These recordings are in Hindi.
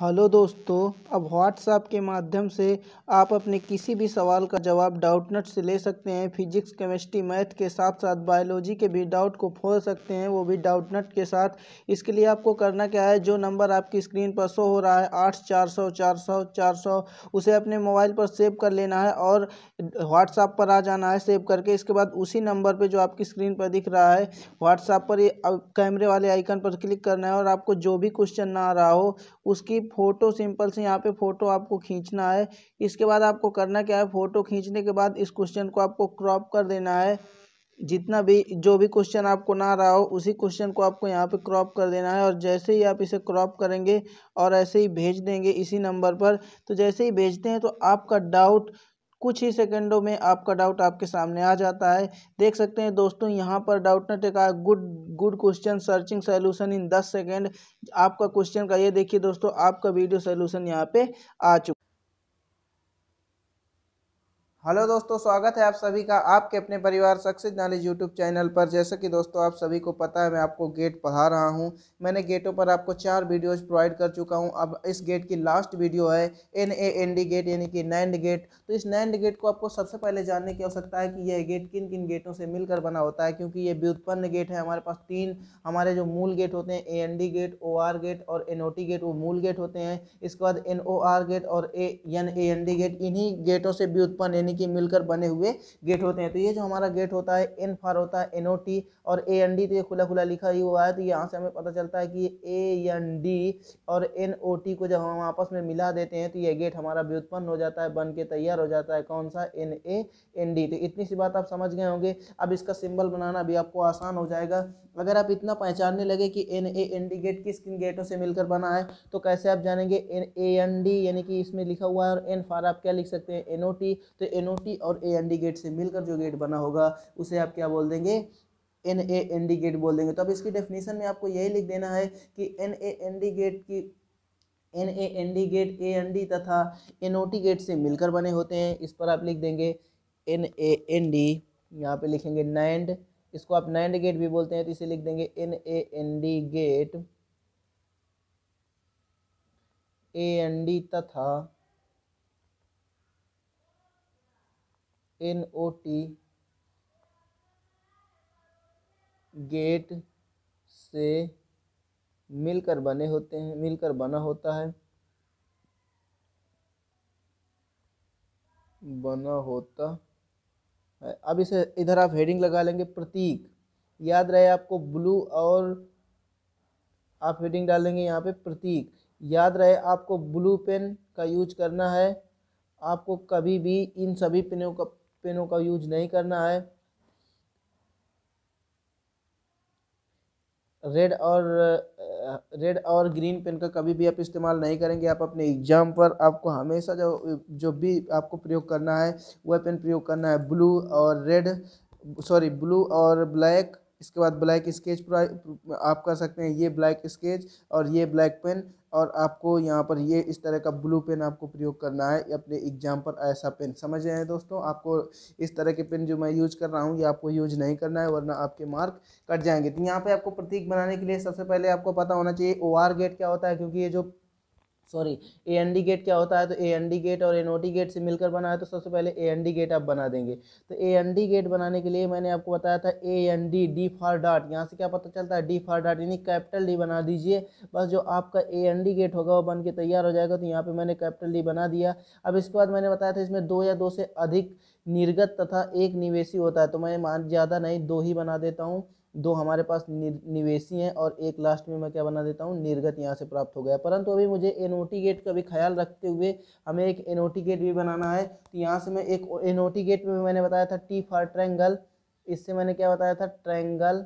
हेलो दोस्तों अब व्हाट्सएप के माध्यम से आप अपने किसी भी सवाल का जवाब डाउट नट से ले सकते हैं फिजिक्स केमिस्ट्री मैथ के साथ साथ बायोलॉजी के भी डाउट को खोल सकते हैं वो भी डाउट नट के साथ इसके लिए आपको करना क्या है जो नंबर आपकी स्क्रीन पर शो हो रहा है आठ चार सौ चार सौ चार सौ उसे अपने मोबाइल पर सेव कर लेना है और व्हाट्सएप पर आ जाना है सेव करके इसके बाद उसी नंबर पर जो आपकी स्क्रीन पर दिख रहा है व्हाट्सएप पर कैमरे वाले आइकन पर क्लिक करना है और आपको जो भी क्वेश्चन ना आ रहा हो उसकी फ़ोटो सिंपल से यहाँ पे फ़ोटो आपको खींचना है इसके बाद आपको करना क्या है फ़ोटो खींचने के बाद इस क्वेश्चन को आपको क्रॉप कर देना है जितना भी जो भी क्वेश्चन आपको ना रहा हो उसी क्वेश्चन को आपको यहाँ पे क्रॉप कर देना है और जैसे ही आप इसे क्रॉप करेंगे और ऐसे ही भेज देंगे इसी नंबर पर तो जैसे ही भेजते हैं तो आपका डाउट कुछ ही सेकंडों में आपका डाउट आपके सामने आ जाता है देख सकते हैं दोस्तों यहाँ पर डाउट ने टेका good good question searching solution in दस सेकंड आपका क्वेश्चन का ये देखिए दोस्तों आपका वीडियो सोल्यूशन यहाँ पे आ चुका हेलो दोस्तों स्वागत है आप सभी का आपके अपने परिवार सक्सेस नॉलेज यूट्यूब चैनल पर जैसे कि दोस्तों आप सभी को पता है मैं आपको गेट पढ़ा रहा हूं मैंने गेटों पर आपको चार वीडियोस प्रोवाइड कर चुका हूं अब इस गेट की लास्ट वीडियो है N A N D gate यानी कि नैंड गेट तो इस नैंड गेट को आपको सबसे पहले जानने की आवश्यकता है कि यह गेट किन किन गेटों से मिलकर बना होता है क्योंकि ये व्युत्पन्न गेट है हमारे पास तीन हमारे जो मूल गेट होते हैं A N D gate O R gate और एन ओ टी गेट वो मूल गेट होते हैं इसके बाद एन ओ आर गेट और A N A N D gate इन्हीं गेटों से व्युत्पन्न यानी यानी कि मिलकर बने हुए गेट होते हैं तो ये जो हमारा गेट होता है एन फार होता है एन ओ टी और ए एन डी तो ये खुला खुला लिखा ही हुआ है तो यहाँ से हमें पता चलता है कि ए एन डी और एन ओ टी को जब हम आपस में मिला देते हैं तो ये गेट हमारा व्युत्पन्न हो जाता है बन के तैयार हो जाता है कौन सा एन ए एन डी तो इतनी सी बात आप समझ गए होंगे अब इसका सिंबल बनाना भी आपको आसान हो जाएगा अगर आप इतना पहचानने लगे कि N A N D gate किस किन गेटों से मिलकर बना है तो कैसे आप जानेंगे एन ए एन डी यानी कि इसमें लिखा हुआ है और एन फार आप क्या लिख सकते हैं एन ओ टी तो एन एन और ए एन गेट से मिलकर जो गेट बना होगा उसे आप क्या बोल देंगे N A N D gate बोल देंगे तो अब इसकी डेफिनेशन में आपको यही लिख देना है कि N A N D gate की N A N D gate A N D तथा एन ओ टी गेट से मिलकर बने होते हैं इस पर आप लिख देंगे एन ए एन डी यहाँ पे लिखेंगे नैंड इसको आप नैंड गेट भी बोलते हैं तो इसे लिख देंगे N A N D gate A N D तथा एन ओ टी गेट से मिलकर बने होते हैं मिलकर बना होता है बना होता है अब इसे इधर आप हेडिंग लगा लेंगे प्रतीक याद रहे आपको ब्लू और आप हेडिंग डालेंगे यहाँ पे प्रतीक याद रहे आपको ब्लू पेन का यूज करना है आपको कभी भी इन सभी पेनों का पेनों का यूज नहीं करना है रेड और रेड और ग्रीन पेन का कभी भी आप इस्तेमाल नहीं करेंगे आप अपने एग्ज़ाम पर आपको हमेशा जो जो भी आपको प्रयोग करना है वह पेन प्रयोग करना है ब्लू और रेड सॉरी ब्लू और ब्लैक इसके बाद ब्लैक स्केच आप कर सकते हैं ये ब्लैक स्केच और ये ब्लैक पेन और आपको यहाँ पर ये इस तरह का ब्लू पेन आपको प्रयोग करना है अपने एग्जाम पर ऐसा पेन समझ रहे हैं दोस्तों आपको इस तरह के पेन जो मैं यूज़ कर रहा हूँ ये आपको यूज नहीं करना है वरना आपके मार्क कट जाएंगे तो यहाँ पे आपको प्रतीक बनाने के लिए सबसे पहले आपको पता होना चाहिए ओ आर गेट क्या होता है क्योंकि ये जो sorry A N D gate क्या होता है तो ए एन डी गेट और एन ओ टी गेट से मिलकर बना है तो सबसे पहले ए एन डी गेट आप बना देंगे तो ए एन डी गेट बनाने के लिए मैंने आपको बताया था A N D D for dot यहाँ से क्या पता चलता है डी फॉर डॉट यानी कैपिटल डी बना दीजिए बस जो आपका ए एन डी गेट होगा वो बन के तैयार हो जाएगा तो यहाँ पर मैंने कैपिटल डी बना दिया अब इसके बाद मैंने बताया था इसमें दो या दो से अधिक निर्गत तथा एक निवेशी होता है तो मैं मान ज़्यादा नहीं दो ही बना देता हूँ दो हमारे पास निवेशी हैं और एक लास्ट में मैं क्या बना देता हूँ निर्गत यहाँ से प्राप्त हो गया परंतु अभी मुझे एनओटी गेट का भी ख्याल रखते हुए हमें एक एनओटी गेट भी बनाना है तो यहाँ से मैं एक एनओटी गेट में मैंने बताया था टी फॉर ट्रैंगल इससे मैंने क्या बताया था ट्रैंगल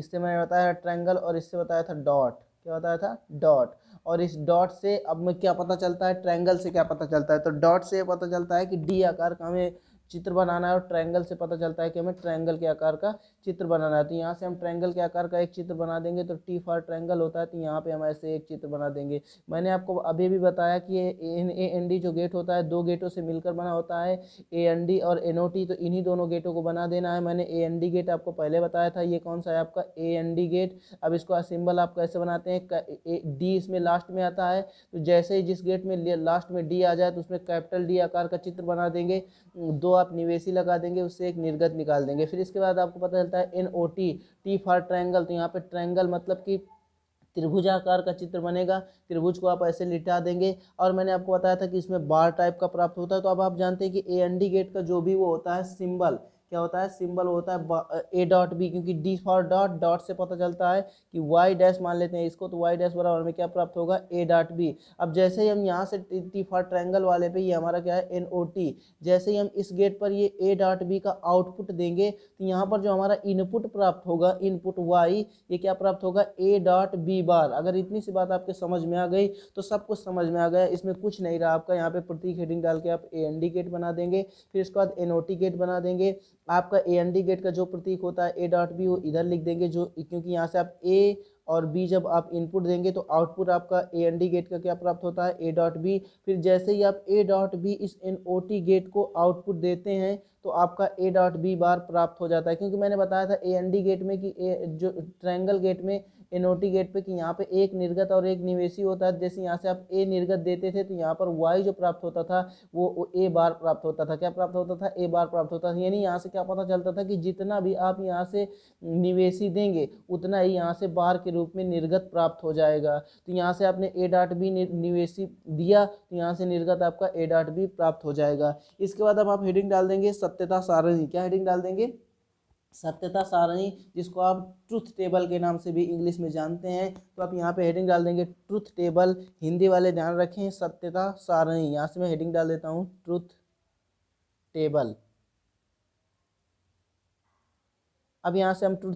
इससे मैंने बताया था ट्रैंगल और इससे बताया था डॉट क्या बताया था डॉट और इस डॉट से अब मैं क्या पता चलता है ट्रैंगल से क्या पता चलता है तो डॉट से पता चलता है कि डी आकार का हमें चित्र बनाना है और ट्रायंगल से पता चलता है कि हमें ट्रायंगल के आकार का चित्र बनाना है तो यहाँ से हम ट्रायंगल के आकार का एक चित्र बना देंगे तो टी फॉर ट्रायंगल होता है तो यहाँ पे हम ऐसे एक चित्र बना देंगे मैंने आपको अभी भी बताया कि ए एन डी जो गेट होता है दो गेटों से मिलकर बना होता है ए एन डी और एन ओ टी तो इन्हीं दोनों गेटों को बना देना है मैंने ए एन डी गेट आपको पहले बताया था ये कौन सा है आपका ए एन डी गेट अब इसको सिंबल आप कैसे बनाते हैं डी इसमें लास्ट में आता है तो जैसे ही जिस गेट में लास्ट में डी आ जाए तो उसमें कैपिटल डी आकार का चित्र बना देंगे दो आप निवेशी लगा देंगे उससे एक निर्गत निकाल देंगे फिर इसके बाद आपको पता चलता है N O T T for triangle तो यहाँ पे ट्रायंगल मतलब कि त्रिभुजाकार का चित्र बनेगा त्रिभुज को आप ऐसे लिटा देंगे और मैंने आपको बताया था कि इसमें बार टाइप का प्राप्त होता है तो अब आप जानते हैं कि ए एन डी गेट का जो भी वो होता है सिंबल क्या होता है सिंबल होता है ए डॉट बी क्योंकि डी फॉर डॉट डॉट से पता चलता है कि वाई डैश मान लेते हैं इसको तो वाई डैश बराबर में क्या प्राप्त होगा ए डॉट बी अब जैसे ही हम यहाँ से टी फॉर ट्रायंगल वाले पे ये हमारा क्या है एन ओ टी जैसे ही हम इस गेट पर ये ए डॉट बी का आउटपुट देंगे तो यहाँ पर जो हमारा इनपुट प्राप्त होगा इनपुट वाई ये क्या प्राप्त होगा ए डॉट बी बार अगर इतनी सी बात आपके समझ में आ गई तो सब कुछ समझ में आ गया इसमें कुछ नहीं रहा आपका यहाँ पे प्रतीक हेडिंग डाल के आप ए एन डी गेट बना देंगे फिर इसके बाद एन ओ टी गेट बना देंगे आपका ए एन डी गेट का जो प्रतीक होता है ए डॉट बी वो इधर लिख देंगे जो क्योंकि यहाँ से आप ए और बी जब आप इनपुट देंगे तो आउटपुट आपका ए एन डी गेट का क्या प्राप्त होता है ए डॉट बी फिर जैसे ही आप ए डॉट बी इस एन ओ टी गेट को आउटपुट देते हैं तो आपका ए डॉट बी बार प्राप्त हो जाता है क्योंकि मैंने बताया था ए एन डी गेट में कि ए जो ट्रायंगल गेट में एनोटी गेट पे कि यहाँ पे एक निर्गत और एक निवेशी होता है जैसे यहाँ से आप ए निर्गत देते थे तो यहाँ पर वाई जो प्राप्त होता था वो ए बार प्राप्त होता था क्या प्राप्त होता था ए बार प्राप्त होता था यानी यहाँ से क्या पता चलता था कि जितना भी आप यहाँ से निवेशी देंगे उतना ही यहाँ से बार के रूप में निर्गत प्राप्त हो जाएगा तो यहाँ से आपने ए डाट बी निवेशी दिया तो यहाँ से निर्गत आपका ए डाट बी प्राप्त हो जाएगा इसके बाद अब आप हेडिंग डाल देंगे सत्यता सारणी क्या हेडिंग डाल देंगे सत्यता सारणी जिसको आप ट्रुथ टेबल के नाम से भी इंग्लिश में जानते हैं तो आप यहाँ पे हेडिंग डाल देंगे ट्रुथ टेबल हिंदी वाले ध्यान रखें सत्यता सारणी यहाँ से मैं हेडिंग डाल देता हूँ ट्रुथ टेबल अब यहाँ से हम ट्रुथ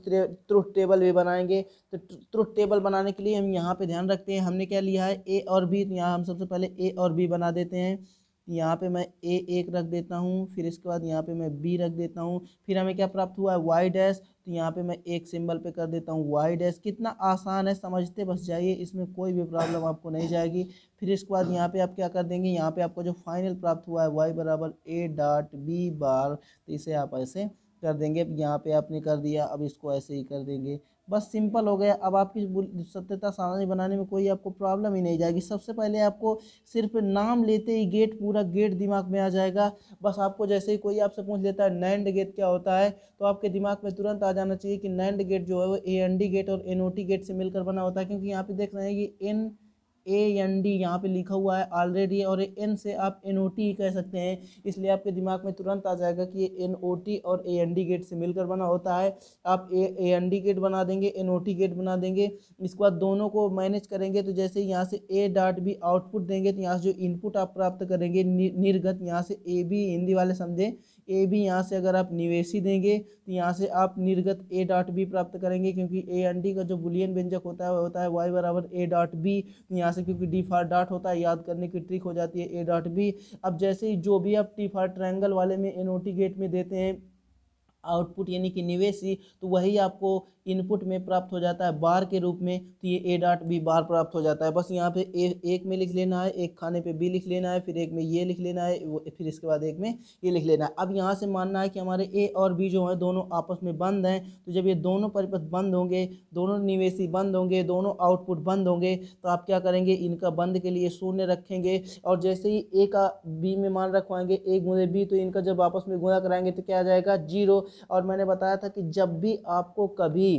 ट्रुथ टेबल भी बनाएंगे तो ट्रुथ टेबल बनाने के लिए हम यहाँ पे ध्यान रखते हैं हमने क्या लिया है ए और बी तो यहाँ हम सबसे पहले ए और बी बना देते हैं यहाँ पे मैं ए एक रख देता हूँ फिर इसके बाद यहाँ पे मैं बी रख देता हूँ फिर हमें क्या प्राप्त हुआ है वाई डैश तो यहाँ पे मैं एक सिंबल पे कर देता हूँ वाई डैश कितना आसान है समझते बस जाइए इसमें कोई भी प्रॉब्लम आपको नहीं जाएगी फिर इसके बाद यहाँ पे आप क्या कर देंगे यहाँ पे आपको जो फाइनल प्राप्त हुआ है वाई बराबर ए डॉट बी बार तो इसे आप ऐसे कर देंगे यहाँ पे आपने कर दिया अब इसको ऐसे ही कर देंगे बस सिंपल हो गया अब आपकी सत्यता सारणी बनाने में कोई आपको प्रॉब्लम ही नहीं जाएगी सबसे पहले आपको सिर्फ नाम लेते ही गेट पूरा गेट दिमाग में आ जाएगा बस आपको जैसे ही कोई आपसे पूछ लेता है नैंड गेट क्या होता है तो आपके दिमाग में तुरंत आ जाना चाहिए कि नैंड गेट जो है वो ए एन डी गेट और एन ओ टी गेट से मिलकर बना होता है क्योंकि यहाँ पर देख रहे हैं कि एन ए एन डी यहाँ पे लिखा हुआ है ऑलरेडी और एन से आप एन ओ टी कह सकते हैं इसलिए आपके दिमाग में तुरंत आ जाएगा कि ये एन ओ टी और ए एन डी गेट से मिलकर बना होता है आप A A N D gate बना देंगे एन ओ टी गेट बना देंगे इसके बाद दोनों को मैनेज करेंगे तो जैसे यहाँ से ए डॉट बी आउटपुट देंगे तो यहाँ से जो इनपुट आप प्राप्त करेंगे निर्गत यहाँ से ए बी हिंदी वाले समझें ए भी यहाँ से अगर आप निवेशी देंगे तो यहाँ से आप निर्गत ए डॉट बी प्राप्त करेंगे क्योंकि ए एन डी का जो बुलियन व्यंजक होता है वह होता है वाई बराबर ए डॉट बी तो यहाँ से क्योंकि डी फार डॉट होता है याद करने की ट्रिक हो जाती है ए डॉट बी अब जैसे ही जो भी आप टी फार ट्रायंगल वाले में एनओटी गेट में देते हैं आउटपुट यानी कि निवेश ही तो वही आपको इनपुट में प्राप्त हो जाता है बार के रूप में तो ये ए डॉट बी बार प्राप्त हो जाता है बस यहाँ पे ए, एक में लिख लेना है एक खाने पे बी लिख लेना है फिर एक में ये लिख लेना है फिर इसके बाद एक में ये लिख लेना है अब यहाँ से मानना है कि हमारे ए और बी जो हैं दोनों आपस में बंद हैं तो जब ये दोनों परिपथ बंद होंगे दोनों निवेशी बंद होंगे दोनों आउटपुट बंद होंगे तो आप क्या करेंगे इनका बंद के लिए शून्य रखेंगे और जैसे ही ए का बी में मान रखवाएंगे एक गुने बी तो इनका जब आपस में गुना कराएंगे तो क्या आ जाएगा जीरो और मैंने बताया था कि जब भी आपको कभी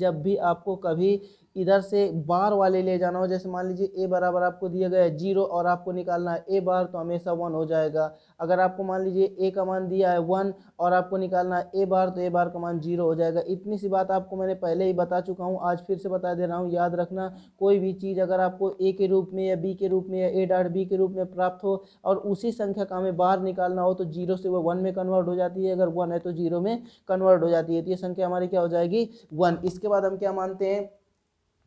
जब भी आपको कभी इधर से बार वाले ले जाना हो जैसे मान लीजिए ए बराबर आपको दिया गया है जीरो और आपको निकालना है ए बार तो हमेशा वन हो जाएगा अगर आपको मान लीजिए ए का मान दिया है वन और आपको निकालना है ए बार तो ए बार का मान जीरो हो जाएगा इतनी सी बात आपको मैंने पहले ही बता चुका हूँ आज फिर से बता दे रहा हूँ याद रखना कोई भी चीज़ अगर आपको ए के रूप में या बी के रूप में या ए डॉट बी के रूप में प्राप्त हो और उसी संख्या का हमें बाहर निकालना हो तो जीरो से वो वन में कन्वर्ट हो जाती है अगर वन है तो जीरो में कन्वर्ट हो जाती है तो ये संख्या हमारी क्या हो जाएगी वन इसके बाद हम क्या मानते हैं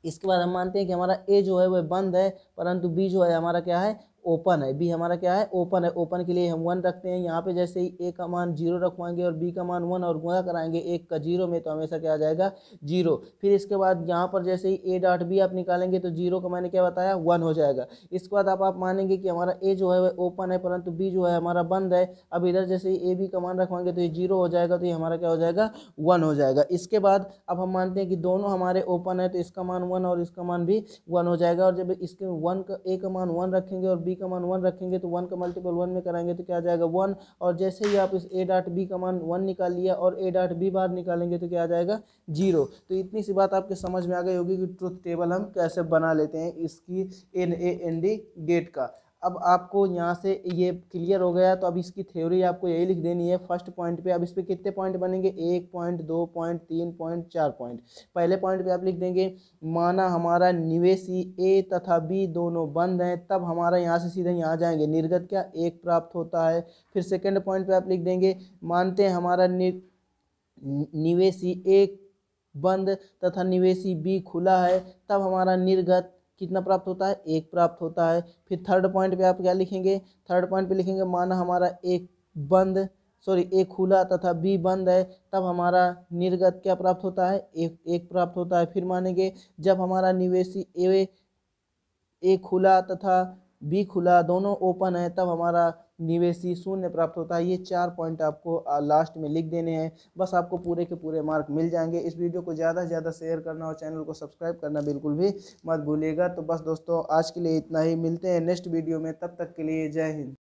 इसके बाद हम मानते हैं कि हमारा ए जो है वह बंद है परंतु बी जो है हमारा क्या है ओपन है बी हमारा क्या है ओपन है ओपन के लिए हम वन रखते हैं यहाँ पे जैसे ही ए का मान जीरो रखवाएंगे और बी का मान वन और गुना कराएंगे एक का जीरो में तो हमेशा क्या आ जाएगा जीरो फिर इसके बाद यहाँ पर जैसे ही ए डॉट बी आप निकालेंगे तो जीरो का मैंने क्या बताया वन हो जाएगा इसके बाद आप, आप मानेंगे कि हमारा ए जो है वह ओपन है परंतु बी जो है हमारा बंद है अब इधर जैसे ही ए बी का मान रखवाएंगे तो ये जीरो हो जाएगा तो ये हमारा क्या हो जाएगा वन हो जाएगा इसके बाद अब हम मानते हैं कि दोनों हमारे ओपन है तो इसका मान वन और इसका मान भी वन हो जाएगा और जब इसके वन का ए का मान वन रखेंगे और बी का मान वन रखेंगे तो वन का मल्टीपल वन में कराएंगे तो क्या आ जाएगा वन और जैसे ही आप इस ए डॉट बी का मान वन निकाल लिया और ए डॉट बी बाहर निकालेंगे तो क्या आ जाएगा जीरो तो इतनी सी बात आपके समझ में आ गई होगी कि ट्रुथ टेबल हम कैसे बना लेते हैं इसकी N A N D gate का अब आपको यहाँ से ये क्लियर हो गया तो अब इसकी थ्योरी आपको यही लिख देनी है फर्स्ट पॉइंट पे अब इस पर कितने पॉइंट बनेंगे एक पॉइंट दो पॉइंट तीन पॉइंट चार पॉइंट पहले पॉइंट पे आप लिख देंगे माना हमारा निवेशी ए तथा बी दोनों बंद हैं तब हमारा यहाँ से सीधे यहाँ जाएंगे निर्गत क्या एक प्राप्त होता है फिर सेकेंड पॉइंट पर आप लिख देंगे मानते हैं हमारा निवेशी ए बंद तथा निवेशी बी खुला है तब हमारा निर्गत कितना प्राप्त होता है एक प्राप्त होता है फिर थर्ड पॉइंट पे आप क्या लिखेंगे थर्ड पॉइंट पे लिखेंगे मान हमारा एक बंद सॉरी ए खुला तथा बी बंद है तब हमारा निर्गत क्या प्राप्त होता है एक एक प्राप्त होता है फिर मानेंगे जब हमारा निवेशी ए ए खुला तथा बी खुला दोनों ओपन है तब हमारा निवेशी शून्य प्राप्त होता है ये चार पॉइंट आपको लास्ट में लिख देने हैं बस आपको पूरे के पूरे मार्क मिल जाएंगे इस वीडियो को ज़्यादा से ज़्यादा शेयर करना और चैनल को सब्सक्राइब करना बिल्कुल भी मत भूलिएगा तो बस दोस्तों आज के लिए इतना ही मिलते हैं नेक्स्ट वीडियो में तब तक के लिए जय हिंद